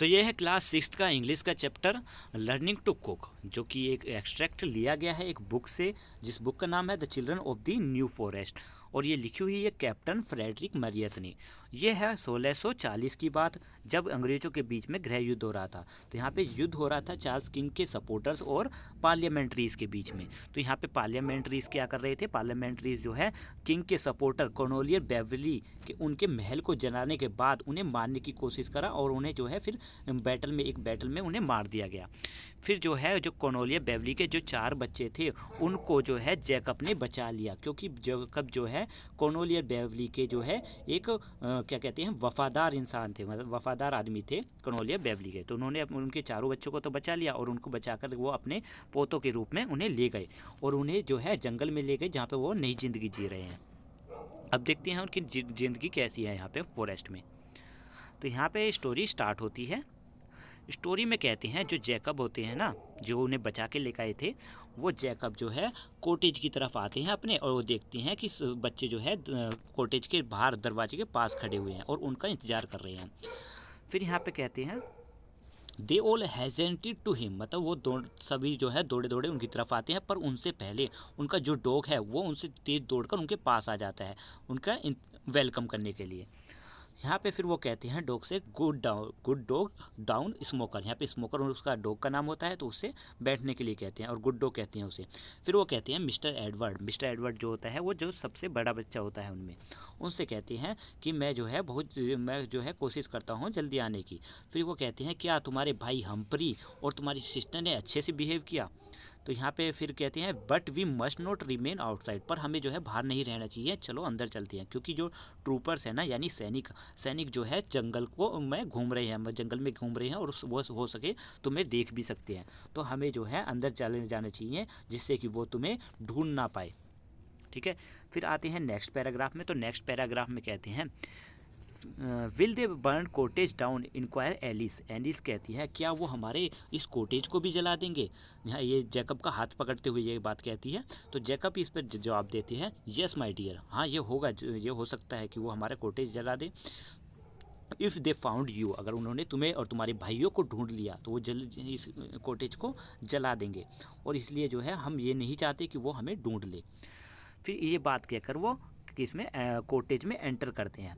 तो ये है क्लास सिक्स का इंग्लिश का चैप्टर लर्निंग टू कुक जो कि एक एक्सट्रैक्ट लिया गया है एक बुक से जिस बुक का नाम है the children of the new forest और ये लिखी हुई है कैप्टन फ्रेडरिक मरियत ने यह है 1640 की बात जब अंग्रेज़ों के बीच में गृह युद्ध हो रहा था तो यहाँ पे युद्ध हो रहा था चार्ल्स किंग के सपोर्टर्स और पार्लियामेंट्रीज के बीच में तो यहाँ पे पार्लियामेंट्रीज क्या कर रहे थे पार्लियामेंट्रीज जो है किंग के सपोर्टर कॉनोलियर बेवली के उनके महल को जलाने के बाद उन्हें मारने की कोशिश करा और उन्हें जो है फिर बैटल में एक बैटल में उन्हें मार दिया गया फिर जो है जो कॉनोलिया बेवली के जो चार बच्चे थे उनको जो है जैकब ने बचा लिया क्योंकि जैकब जो है कॉनोलिया बेवली के जो है एक क्या कहते हैं वफादार इंसान थे मतलब वफादार आदमी थे कॉनोलिया बेवली के तो उन्होंने उनके चारों बच्चों को तो बचा लिया और उनको बचा वो अपने पोतों के रूप में उन्हें ले गए और उन्हें जो है जंगल में ले गए जहाँ पर वो नई ज़िंदगी जी रहे हैं अब देखते हैं उनकी ज़िंदगी कैसी है यहाँ पे फॉरेस्ट में तो यहाँ पे स्टोरी स्टार्ट होती है स्टोरी में कहते हैं जो जैकब होते हैं ना जो उन्हें बचा के लेकर आए थे वो जैकब जो है कोटेज की तरफ आते हैं अपने और वो देखते हैं कि बच्चे जो है कोटेज के बाहर दरवाजे के पास खड़े हुए हैं और उनका इंतज़ार कर रहे हैं फिर यहाँ पे कहते हैं they all hastened to him मतलब वो दौड़ सभी जो है दौड़े दौड़े उनकी तरफ आते हैं पर उनसे पहले उनका जो डॉग है वो उनसे तेज़ दौड़ उनके पास आ जाता है उनका वेलकम करने के लिए यहाँ पे फिर वो कहते हैं डॉग से good down good dog down smoker यहाँ पे स्मोकर उसका डॉग का नाम होता है तो उससे बैठने के लिए कहते हैं और गुड डॉग कहते हैं उसे फिर वो कहते हैं मिस्टर एडवर्ड मिस्टर एडवर्ड जो होता है वो जो सबसे बड़ा बच्चा होता है उनमें उनसे कहते हैं कि मैं जो है बहुत मैं जो है कोशिश करता हूँ जल्दी आने की फिर वो कहते हैं क्या तुम्हारे भाई हम्परी और तुम्हारी सिस्टर ने अच्छे से बिहेव किया तो यहाँ पे फिर कहते हैं but we must not remain outside पर हमें जो है बाहर नहीं रहना चाहिए चलो अंदर चलते हैं क्योंकि जो ट्रूपर्स है ना यानी सैनिक सैनिक जो है जंगल को मैं घूम रहे हैं जंगल में घूम रहे हैं और वो हो सके तुम्हें तो देख भी सकते हैं तो हमें जो है अंदर चले जाना चाहिए जिससे कि वो तुम्हें ढूंढ ना पाए ठीक है फिर आते हैं नेक्स्ट पैराग्राफ में तो नेक्स्ट पैराग्राफ में कहते हैं will they burn cottage down inquire Alice Alice कहती है क्या वो हमारे इस कोटेज को भी जला देंगे यहाँ ये जैकब का हाथ पकड़ते हुए ये बात कहती है तो जैकब इस पर जवाब देती है येस माई डियर हाँ ये होगा ये हो सकता है कि वो हमारा कोटेज जला दे इफ़ दे फाउंड यू अगर उन्होंने तुम्हें और तुम्हारे भाइयों को ढूंढ लिया तो वो जल इस कोटेज को जला देंगे और इसलिए जो है हम ये नहीं चाहते कि वो हमें ढूंढ ले फिर ये बात कहकर वो किस में कोटेज में एंटर करते हैं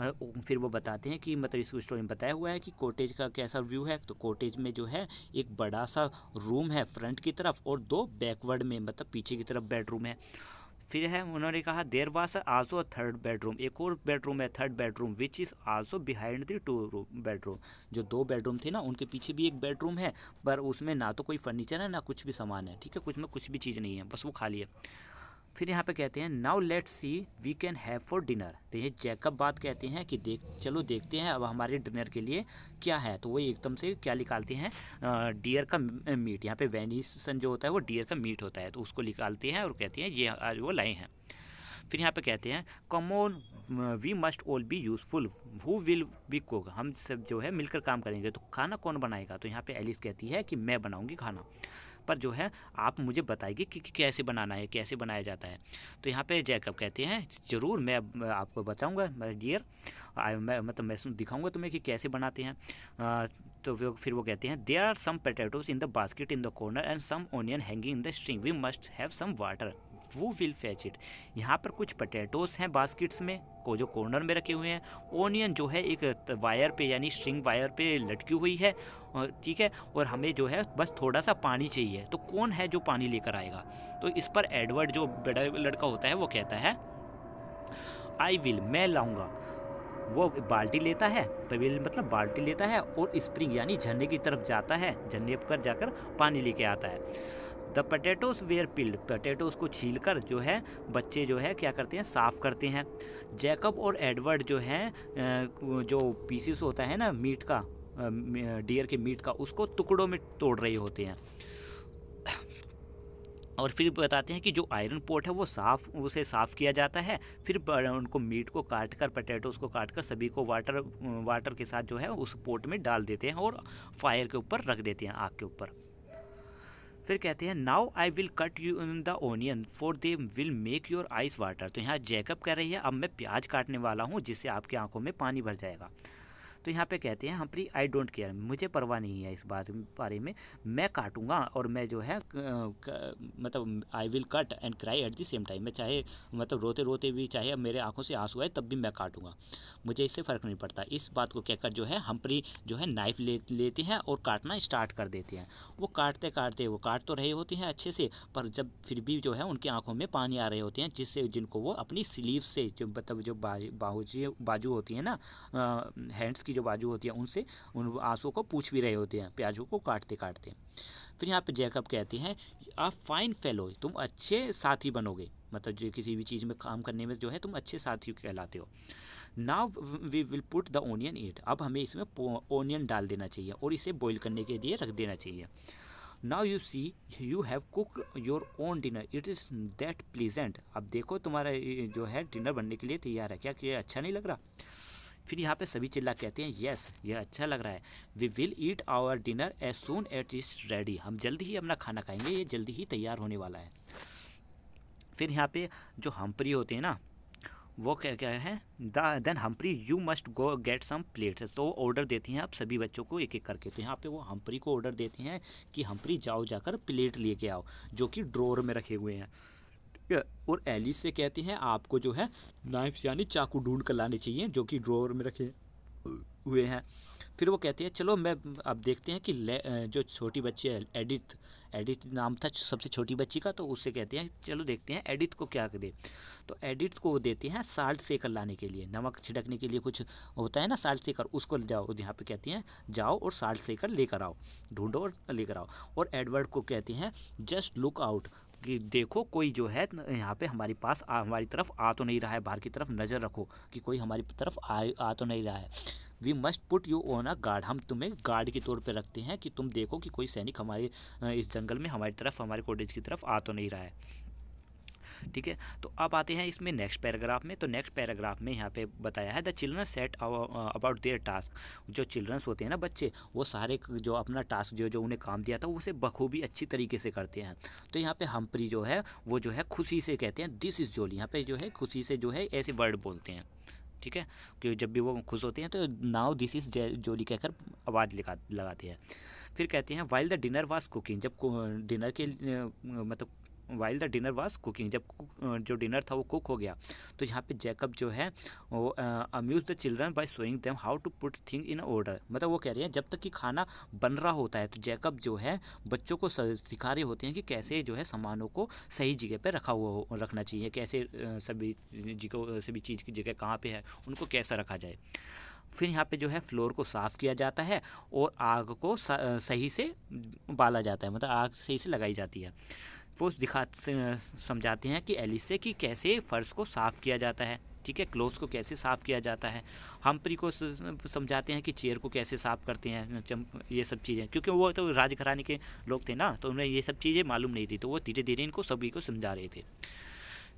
और फिर वो बताते हैं कि मतलब इसको स्टोरी में बताया हुआ है कि कोटेज का कैसा व्यू है तो कोटेज में जो है एक बड़ा सा रूम है फ्रंट की तरफ और दो बैकवर्ड में मतलब पीछे की तरफ बेडरूम है फिर है उन्होंने कहा देर वास आल्सो थर्ड बेडरूम एक और बेडरूम है third bedroom which is also behind the two room bedroom जो दो बेडरूम थे ना उनके पीछे भी एक बेडरूम है पर उसमें ना तो कोई फर्नीचर है ना कुछ भी सामान है ठीक है कुछ में कुछ भी चीज़ नहीं है बस वो खाली है फिर यहाँ पे कहते हैं now let's see we can have for dinner तो ये जैकब बात कहते हैं कि देख चलो देखते हैं अब हमारे डिनर के लिए क्या है तो वो एकदम से क्या निकालते हैं डियर का मीट यहाँ पे वेनिसन जो होता है वो डियर का मीट होता है तो उसको निकालते हैं और कहते हैं ये आज वो लाए हैं फिर यहाँ पे कहते हैं come on we must all be useful who will be cook हम सब जो है मिलकर काम करेंगे तो खाना कौन बनाएगा तो यहाँ पे एलिस कहती है कि मैं बनाऊँगी खाना पर जो है आप मुझे बताएगी कि, कैसे बनाना है कैसे बनाया जाता है तो यहाँ पे जैकब कहते हैं ज़रूर मैं आपको बताऊँगा मैं डियर मैं मतलब मैं दिखाऊँगा तुम्हें कि कैसे बनाते हैं तो फिर वो कहते हैं there are some potatoes in the basket in the corner and some onion hanging in the string we must have some water who will fetch it यहाँ पर कुछ पटेटोस हैं बास्किट्स में को जो कॉर्नर में रखे हुए हैं ओनियन जो है एक वायर पे यानी स्ट्रिंग वायर पे लटकी हुई है और ठीक है और हमें जो है बस थोड़ा सा पानी चाहिए तो कौन है जो पानी लेकर आएगा तो इस पर एडवर्ड जो बड़ा लड़का होता है वो कहता है आई विल मैं लाऊंगा वो बाल्टी लेता है तबील तो मतलब बाल्टी लेता है और स्प्रिंग यानी झरने की तरफ जाता है झरने पर जाकर पानी लेके आता है the potatoes were peeled potatoes को छील कर जो है बच्चे जो है क्या करते हैं साफ़ करते हैं जैकब और एडवर्ड जो है जो पीसीस होता है ना मीट का डियर के मीट का उसको टुकड़ों में तोड़ रहे होते हैं और फिर बताते हैं कि जो आयरन पोर्ट है वो साफ़ उसे साफ़ किया जाता है फिर उनको मीट को काट कर पटेटोज़ को काट कर सभी को वाटर वाटर के साथ जो है उस पोर्ट में डाल देते हैं और फायर के ऊपर रख देते हैं आग के ऊपर फिर कहते हैं now I will cut you in the onion for they will make your eyes water तो यहाँ जैकअप कह रही है अब मैं प्याज काटने वाला हूँ जिससे आपकी आंखों में पानी भर जाएगा तो यहाँ पे कहते हैं हम प्री आई डोंट केयर मुझे परवाह नहीं है इस बात बारे में मैं काटूंगा और मैं जो है मतलब I will cut and cry at the same time मैं चाहे मतलब रोते रोते भी चाहे मेरे आंखों से आंसू आए तब भी मैं काटूंगा मुझे इससे फ़र्क नहीं पड़ता इस बात को कहकर जो है हम प्री जो है नाइफ ले लेते हैं और काटना स्टार्ट कर देते हैं वो काटते काटते वो काट तो रहे होते हैं अच्छे से पर जब फिर भी जो है उनकी आंखों में पानी आ रहे होते हैं जिससे जिनको वो अपनी स्लीव से जो मतलब जो बाजू बाजू होती है ना हैंड्स की जो बाजू होती है उनसे उन आंसुओं को पूछ भी रहे होते हैं प्याजों को काटते काटते फिर यहाँ पे जैकब कहते हैं आप फाइन फेलो तुम अच्छे साथी बनोगे मतलब जो किसी भी चीज़ में काम करने में जो है तुम अच्छे साथी कहलाते हो now we will put the onion it अब हमें इसमें ओनियन डाल देना चाहिए और इसे बॉईल करने के लिए रख देना चाहिए now you see you have cook your own dinner it is that pleasant अब देखो तुम्हारा जो है डिनर बनने के लिए तैयार है क्या कि अच्छा नहीं लग रहा फिर यहाँ पे सभी चिल्ला कहते हैं यस ये अच्छा लग रहा है we will eat our dinner as soon it is ready हम जल्दी ही अपना खाना खाएंगे ये जल्दी ही तैयार होने वाला है फिर यहाँ पे जो हम्परी होते हैं ना वो क्या क्या है then Humphrey you must go get some plates तो ऑर्डर देती हैं आप सभी बच्चों को एक एक करके तो यहाँ पे वो हम्परी को ऑर्डर देते हैं कि हम्परी जाओ जाकर प्लेट लेके आओ जो कि ड्रोर में रखे हुए हैं और एलिस से कहती हैं आपको जो है नाइफ यानी चाकू ढूंढ कर लाने चाहिए जो कि ड्रोवर में रखे हुए हैं फिर वो कहती है चलो मैं अब देखते हैं कि जो छोटी बच्ची है एडिथ एडिथ नाम था सबसे छोटी बच्ची का तो उससे कहते हैं चलो देखते हैं एडिथ को क्या दे तो एडिथ को वो देती हैं साल्ट सेकर लाने के लिए नमक छिड़कने के लिए कुछ होता है ना साल्ट सेकर उसको जाओ यहाँ पे कहती हैं जाओ और साल्ट सेकर लेकर आओ ढूंढो और लेकर आओ और एडवर्ड को कहती हैं जस्ट लुक आउट कि देखो कोई जो है यहाँ पे हमारे पास आ, हमारी तरफ आ तो नहीं रहा है बाहर की तरफ नज़र रखो कि कोई हमारी तरफ आ, आ तो नहीं रहा है we must put you on a guard हम तुम्हें गार्ड के तौर पे रखते हैं कि तुम देखो कि कोई सैनिक हमारे इस जंगल में हमारी तरफ हमारे कॉटेज की तरफ आ तो नहीं रहा है ठीक है तो अब आते हैं इसमें नेक्स्ट पैराग्राफ में तो नेक्स्ट पैराग्राफ में यहाँ पे बताया है the children set about their task जो चिल्ड्रंस होते हैं ना बच्चे वो सारे जो अपना टास्क जो जो उन्हें काम दिया था उसे बखूबी अच्छी तरीके से करते हैं तो यहाँ पे हम्प्री जो है वो जो है खुशी से कहते हैं दिस इज़ जोली यहाँ पे जो है खुशी से जो है ऐसे वर्ड बोलते हैं ठीक है कि जब भी वो खुश होते हैं तो नाव दिस इज़ जोली कहकर आवाज़ लगा लगाते हैं फिर कहते हैं while the dinner was cooking जब डिनर के मतलब while the dinner was cooking जब जो डिनर था वो कुक हो गया तो यहाँ पे जैकब जो है वो amuse the children by showing them how to put thing in order मतलब वो कह रहे हैं जब तक कि खाना बन रहा होता है तो जैकब जो है बच्चों को सिखा रहे होते हैं कि कैसे जो है सामानों को सही जगह पर रखा हुआ रखना चाहिए कैसे सभी जगह सभी चीज़ की जगह कहाँ पर है उनको कैसा रखा जाए फिर यहाँ पे जो है फ्लोर को साफ़ किया जाता है और आग को सही से बाला जाता है मतलब आग सही से लगाई जाती है वो दिखा समझाते हैं कि एलिस से कि कैसे फ़र्श को साफ़ किया जाता है ठीक है क्लोथ को कैसे साफ़ किया जाता है हम्परी को समझाते हैं कि चेयर को कैसे साफ़ करते हैं ये सब चीज़ें क्योंकि वो तो राजघराने के लोग थे ना तो उन्हें ये सब चीज़ें मालूम नहीं थी तो वो धीरे धीरे इनको सभी को समझा रहे थे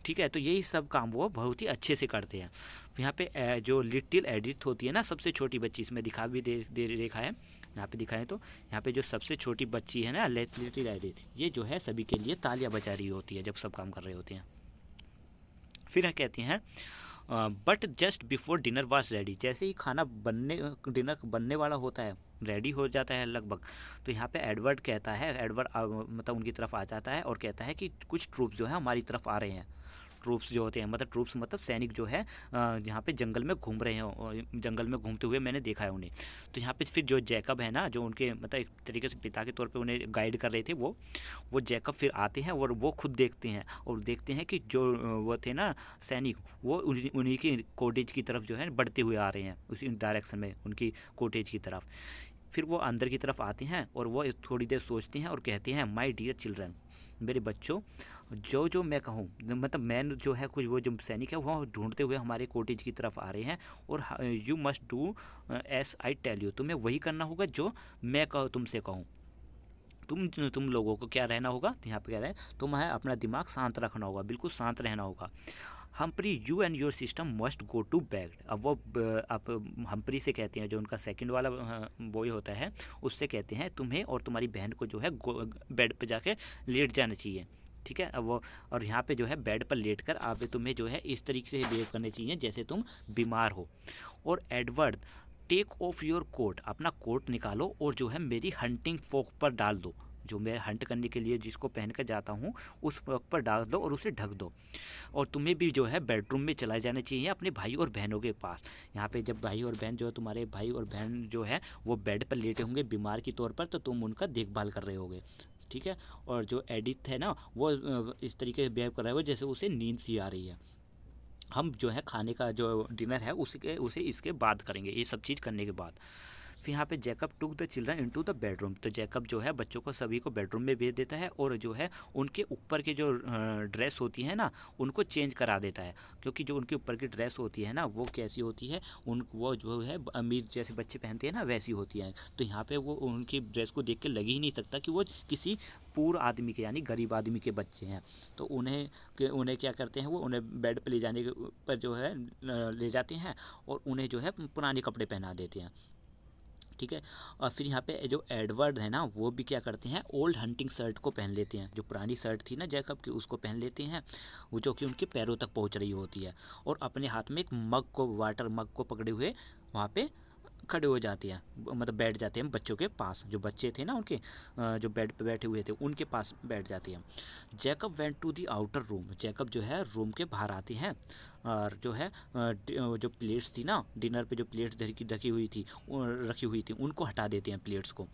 ठीक है तो यही सब काम वो बहुत ही अच्छे से करते हैं तो यहाँ पे जो लिटिल एडिथ होती है ना सबसे छोटी बच्ची इसमें दिखा भी दे, दे रेखा है यहाँ पे दिखाएं तो यहाँ पे जो सबसे छोटी बच्ची है ना लिटिल एडिथ ये जो है सभी के लिए तालियाँ बजा रही होती है जब सब काम कर रहे होते हैं फिर कहते हैं but just before dinner was ready जैसे ही खाना बनने डिनर बनने वाला होता है रेडी हो जाता है लगभग तो यहाँ पे एडवर्ड कहता है एडवर्ड मतलब उनकी तरफ आ जाता है और कहता है कि कुछ ट्रूप्स जो है हमारी तरफ आ रहे हैं ट्रूप्स जो होते हैं मतलब ट्रूप्स मतलब सैनिक जो है जहाँ पे जंगल में घूम रहे हैं जंगल में घूमते हुए मैंने देखा है उन्हें तो यहाँ पे फिर जो जैकब है ना जो उनके मतलब एक तरीके से पिता के तौर पे उन्हें गाइड कर रहे थे वो वो जैकब फिर आते हैं और वो खुद देखते हैं और देखते हैं कि जो वो थे ना सैनिक वो उन्हीं की कोटेज की तरफ जो है बढ़ते हुए आ रहे हैं उसी डायरेक्शन में उनकी कोटेज की तरफ फिर वो अंदर की तरफ आती हैं और वो थोड़ी देर सोचती हैं और कहती हैं माई डियर चिल्ड्रन मेरे बच्चों जो जो मैं कहूँ मतलब मैन जो है कुछ वो जो सैनिक है वह ढूंढते हुए हमारे कोटेज की तरफ आ रहे हैं और you must do as I tell you तुम्हें वही करना होगा जो मैं कह तुमसे कहूँ तुम तुम लोगों को क्या रहना होगा यहाँ पे कह रहे हैं तुम्हें अपना दिमाग शांत रखना होगा बिल्कुल शांत रहना होगा Humphrey you and your system must go to bed अब वो आप हम्प्री से कहते हैं जो उनका सेकंड वाला बॉय हाँ, होता है उससे कहते हैं तुम्हें और तुम्हारी बहन को जो है बेड पर जाके लेट जाना चाहिए ठीक है अब वो और यहाँ पे जो है बेड पर लेट कर आप तुम्हें जो है इस तरीके से बिहेव करने चाहिए जैसे तुम बीमार हो और Edward take off your coat अपना कोट निकालो और जो है मेरी हंटिंग फोक पर डाल दो जो मैं हंट करने के लिए जिसको पहन कर जाता हूँ उस पर डाल दो और उसे ढक दो और तुम्हें भी जो है बेडरूम में चला जाना चाहिए अपने भाई और बहनों के पास यहाँ पर जब भाई और बहन जो है तुम्हारे भाई और बहन जो है वो बेड पर लेटे होंगे बीमार के तौर पर तो तुम उनका देखभाल कर रहे होगे ठीक है और जो एडिथ है ना वो इस तरीके से बिहेव कर रहा है वो जैसे उसे नींद सी आ रही है हम जो है खाने का जो डिनर है उसके उसे इसके बाद करेंगे ये सब चीज़ करने के बाद फिर यहाँ पे Jacob took the children into the bedroom तो जैकब जो है बच्चों को सभी को बेडरूम में भेज देता है और जो है उनके ऊपर की जो ड्रेस होती है ना उनको चेंज करा देता है क्योंकि जो उनके ऊपर की ड्रेस होती है ना वो कैसी होती है उन वो जो है अमीर जैसे बच्चे पहनते हैं ना वैसी होती हैं तो यहाँ पर वो उनकी ड्रेस को देख के लग ही नहीं सकता कि वो किसी पूर आदमी के यानी गरीब आदमी के बच्चे हैं तो उन्हें उन्हें क्या करते हैं वो उन्हें बेड पर ले जाने पर जो है ले जाते हैं और उन्हें जो है पुराने कपड़े पहना देते हैं ठीक है और फिर यहाँ पे जो एडवर्ड है ना वो भी क्या करते हैं ओल्ड हंटिंग शर्ट को पहन लेते हैं जो पुरानी शर्ट थी ना जैकब की उसको पहन लेते हैं वो जो कि उनके पैरों तक पहुँच रही होती है और अपने हाथ में एक मग को वाटर मग को पकड़े हुए वहाँ पर खड़े हो जाते हैं मतलब बैठ जाते हैं बच्चों के पास जो बच्चे थे ना उनके जो बेड पर बैठे हुए थे उनके पास बैठ जाते हैं Jacob went to the outer room Jacob जो है रूम के बाहर आते हैं और जो है जो प्लेट्स थी ना डिनर पे जो प्लेट्स धकी हुई थी रखी हुई थी उनको हटा देते हैं प्लेट्स को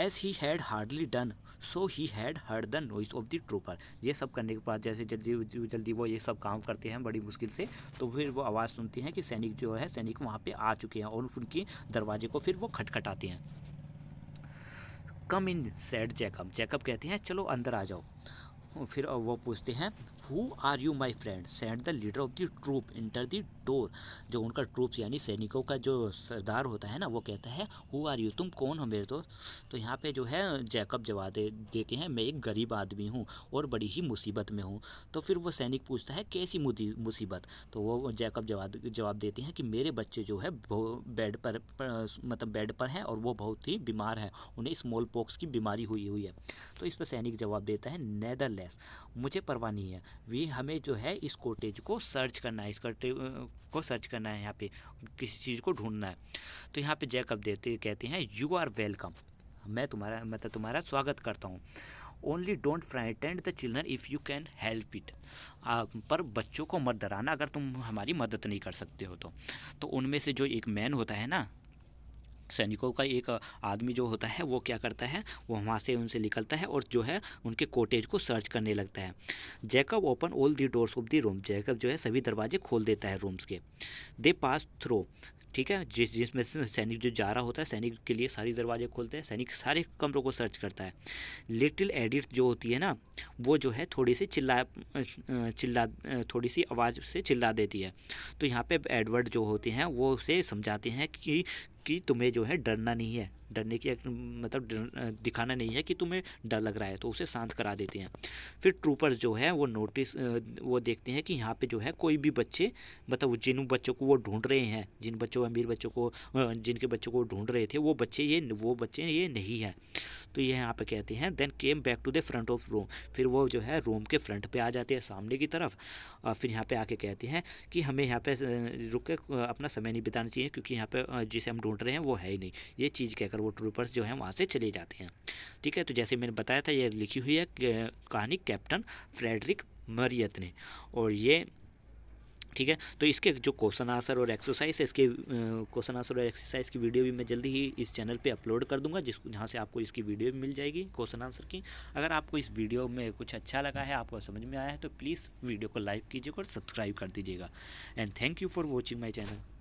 as he had hardly done so he had heard the noise of the trooper ये सब करने के बाद जैसे जल्दी जल्दी वो ये सब काम करते हैं बड़ी मुश्किल से तो फिर वो आवाज़ सुनते हैं कि सैनिक जो है सैनिक वहाँ पे आ चुके हैं और उनके दरवाजे को फिर वो खटखटाते हैं come in said Jacob Jacob कहते हैं चलो अंदर आ जाओ फिर वो पूछते हैं who are you my friend said the leader of the troop enter the door जो उनका ट्रूप यानी सैनिकों का जो सरदार होता है ना वो कहता है हु आर यू तुम कौन हो मेरे दोस्त तो यहाँ पे जो है जैकब जवाब दे देते हैं मैं एक गरीब आदमी हूँ और बड़ी ही मुसीबत में हूँ तो फिर वो सैनिक पूछता है कैसी मुसीबत तो वो जैकब जवाब जवाब देते हैं कि मेरे बच्चे जो है बेड पर, पर मतलब बेड पर हैं और वो बहुत ही बीमार हैं उन्हें स्मॉल पॉक्स की बीमारी हुई हुई है तो इस पर सैनिक जवाब देता है नैदरलैंड एक्सेस मुझे परवाह नहीं है वी हमें जो है इस कोटेज को सर्च करना है इस कोटे को सर्च करना है यहाँ पे किसी चीज़ को ढूंढना है तो यहाँ पे जैकअप देते कहते हैं यू आर वेलकम मैं तुम्हारा मतलब तुम्हारा स्वागत करता हूँ only don't frightened the children if you can help it पर बच्चों को मत डराना अगर तुम हमारी मदद नहीं कर सकते हो तो तो उनमें से जो एक मैन होता है ना सैनिकों का एक आदमी जो होता है वो क्या करता है वो वहाँ से उनसे निकलता है और जो है उनके कोटेज को सर्च करने लगता है Jacob open all the doors of the room Jacob जो है सभी दरवाजे खोल देता है रूम्स के दे पास थ्रो ठीक है जिस जिसमें से सैनिक जो जा रहा होता है सैनिक के लिए सारी दरवाजे खोलते हैं सैनिक सारे कमरों को सर्च करता है लिटिल एडिट जो होती है ना वो जो है थोड़ी सी चिल्ला चिल्ला थोड़ी सी आवाज़ से चिल्ला देती है तो यहाँ पे एडवर्ड जो होते हैं वो उसे समझाते हैं कि कि तुम्हें जो है डरना नहीं है डरने की मतलब दिखाना नहीं है कि तुम्हें डर लग रहा है तो उसे शांत करा देते हैं फिर ट्रूपर्स जो है वो नोटिस वो देखते हैं कि यहाँ पे जो है कोई भी बच्चे मतलब जिन बच्चों को वो ढूंढ रहे हैं जिन बच्चों अमीर बच्चों को जिनके बच्चों को ढूंढ रहे थे वो बच्चे ये वो बच्चे ये नहीं हैं तो ये यहाँ पे कहते हैं then came back to the front of room फिर वो जो है रूम के फ्रंट पे आ जाते हैं सामने की तरफ और फिर यहाँ पे आके कहते हैं कि हमें यहाँ पे रुक के अपना समय नहीं बिताना चाहिए क्योंकि यहाँ पे जिसे हम ढूंढ रहे हैं वो है ही नहीं ये चीज़ कहकर वो ट्रूपर्स जो हैं वहाँ से चले जाते हैं ठीक है तो जैसे मैंने बताया था ये लिखी हुई है कहानी कैप्टन फ्रेडरिक मरियत ने और ये ठीक है तो इसके जो क्वेश्चन आंसर और एक्सरसाइज है इसके क्वेश्चन आंसर और एक्सरसाइज की वीडियो भी मैं जल्दी ही इस चैनल पे अपलोड कर दूंगा जिस जहाँ से आपको इसकी वीडियो भी मिल जाएगी क्वेश्चन आंसर की अगर आपको इस वीडियो में कुछ अच्छा लगा है आपको समझ में आया है तो प्लीज़ वीडियो को लाइक कीजिएगा और सब्सक्राइब कर दीजिएगा and thank you for watching my channel